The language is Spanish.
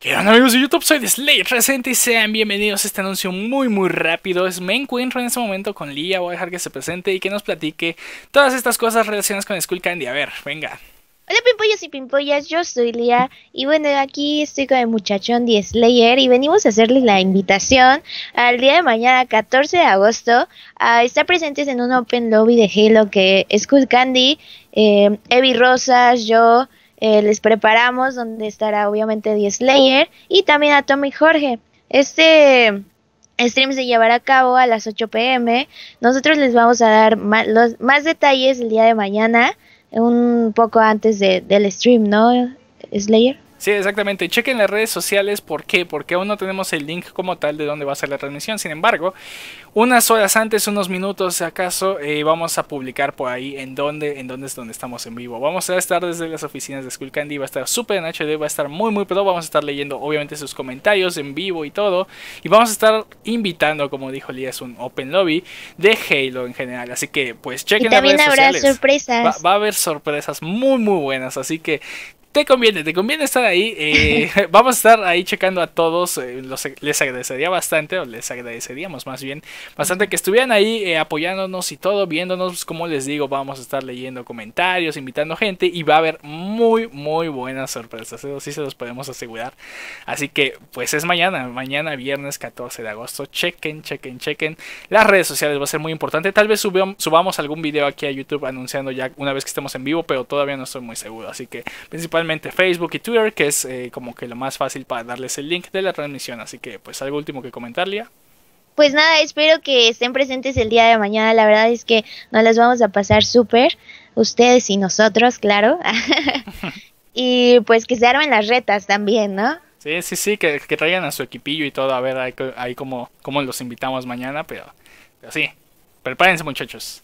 ¿Qué onda amigos de YouTube? Soy Slayer, presente y sean bienvenidos a este anuncio muy muy rápido. Me encuentro en este momento con Lia, voy a dejar que se presente y que nos platique todas estas cosas relacionadas con Skull Candy. A ver, venga. Hola Pimpollas y pimpollas, yo soy Lía y bueno, aquí estoy con el muchachón de Slayer y venimos a hacerles la invitación al día de mañana 14 de agosto a estar presentes en un open lobby de Halo que School Candy, eh, Evi Rosas, yo, eh, les preparamos, donde estará obviamente The Slayer y también a y Jorge. Este stream se llevará a cabo a las 8 pm. Nosotros les vamos a dar más, los, más detalles el día de mañana, un poco antes del stream, ¿no, Slayer? Sí, exactamente. Chequen las redes sociales. ¿Por qué? Porque aún no tenemos el link como tal de dónde va a ser la transmisión. Sin embargo, unas horas antes, unos minutos acaso, eh, vamos a publicar por ahí en dónde, en dónde es donde estamos en vivo. Vamos a estar desde las oficinas de Skull Candy. Va a estar súper en HD, va a estar muy, muy pro. Vamos a estar leyendo, obviamente, sus comentarios en vivo y todo. Y vamos a estar invitando, como dijo es un open lobby de Halo en general. Así que, pues, chequen las redes sociales. También habrá sorpresas. va a haber sorpresas muy, muy buenas. Así que te conviene, te conviene estar ahí. Eh, vamos a estar ahí checando a todos. Eh, les agradecería bastante, o les agradeceríamos más bien, bastante que estuvieran ahí eh, apoyándonos y todo, viéndonos. Pues, como les digo, vamos a estar leyendo comentarios, invitando gente y va a haber muy, muy buenas sorpresas. Eso sí se los podemos asegurar. Así que, pues es mañana, mañana viernes 14 de agosto. Chequen, chequen, chequen. Las redes sociales va a ser muy importante. Tal vez subamos algún video aquí a YouTube anunciando ya una vez que estemos en vivo, pero todavía no estoy muy seguro. Así que, principalmente Facebook y Twitter, que es eh, como que lo más fácil para darles el link de la transmisión. Así que, pues, algo último que comentarle Pues nada, espero que estén presentes el día de mañana. La verdad es que nos las vamos a pasar súper, ustedes y nosotros, claro. y pues que se armen las retas también, ¿no? Sí, sí, sí, que, traigan a su equipillo y todo, a ver ahí, como cómo, los invitamos mañana, pero, así. prepárense muchachos.